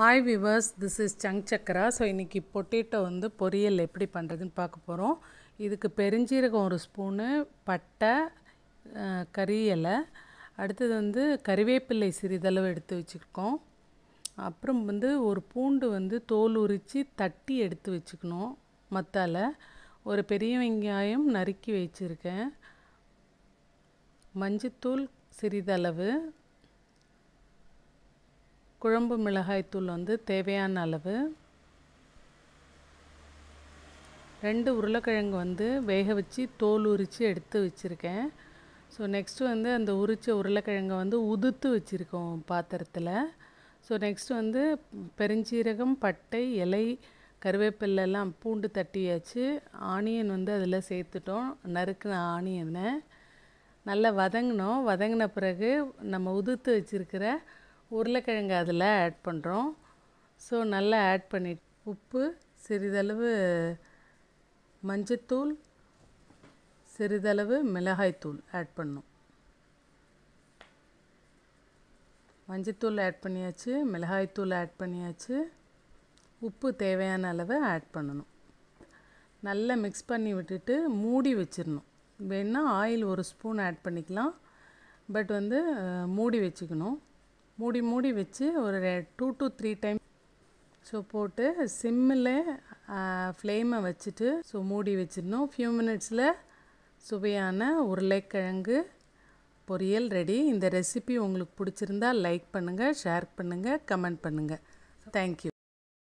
hi viewers this is சங் சக்கரா so இன்றைக்கி பொட்டேட்டோ வந்து பொரியல் எப்படி பண்ணுறதுன்னு பார்க்க போகிறோம் இதுக்கு பெருஞ்சீரகம் ஒரு ஸ்பூனு பட்டை கறியலை அடுத்தது வந்து கறிவேப்பிலை சிறிதளவு எடுத்து வச்சுருக்கோம் அப்புறம் வந்து ஒரு பூண்டு வந்து தோல் உரித்து தட்டி எடுத்து வச்சுக்கணும் மத்தால் ஒரு பெரிய வெங்காயம் நறுக்கி வச்சுருக்கேன் மஞ்சத்தூள் சிறிதளவு குழம்பு மிளகாய்த்தூள் வந்து தேவையான அளவு ரெண்டு உருளைக்கிழங்கு வந்து வேக வச்சு தோல் உரித்து எடுத்து வச்சுருக்கேன் ஸோ நெக்ஸ்ட்டு வந்து அந்த உரித்த உருளைக்கிழங்கை வந்து உதுத்து வச்சுருக்கோம் பாத்திரத்தில் ஸோ நெக்ஸ்ட்டு வந்து பெருஞ்சீரகம் பட்டை இலை கருவேப்பிலெல்லாம் பூண்டு தட்டியாச்சு ஆனியன் வந்து அதில் சேர்த்துட்டோம் நறுக்கின ஆனியனை நல்லா வதங்கினோம் வதங்கின பிறகு நம்ம உதுத்து வச்சுருக்கிற உருளைக்கிழங்கு அதில் ஆட் பண்ணுறோம் ஸோ நல்லா ஆட் பண்ணி உப்பு சிறிதளவு மஞ்சத்தூள் சிறிதளவு மிளகாய்த்தூள் ஆட் பண்ணும் மஞ்சத்தூள் ஆட் பண்ணியாச்சு மிளகாய்த்தூள் ஆட் பண்ணியாச்சு உப்பு தேவையான அளவு ஆட் பண்ணணும் நல்லா மிக்ஸ் பண்ணி விட்டுட்டு மூடி வச்சிடணும் வேணுன்னா ஆயில் ஒரு ஸ்பூன் ஆட் பண்ணிக்கலாம் பட் வந்து மூடி வச்சுக்கணும் மூடி மூடி வச்சு ஒரு two to three time so போட்டு சிம்மில் ஃப்ளேமை வச்சுட்டு ஸோ மூடி வச்சிடணும் ஃபியூ மினிட்ஸில் சுவையான உருளைக்கிழங்கு பொரியல் ரெடி இந்த ரெசிபி உங்களுக்கு பிடிச்சிருந்தா லைக் பண்ணுங்கள் ஷேர் பண்ணுங்கள் கமெண்ட் பண்ணுங்கள் தேங்க்யூ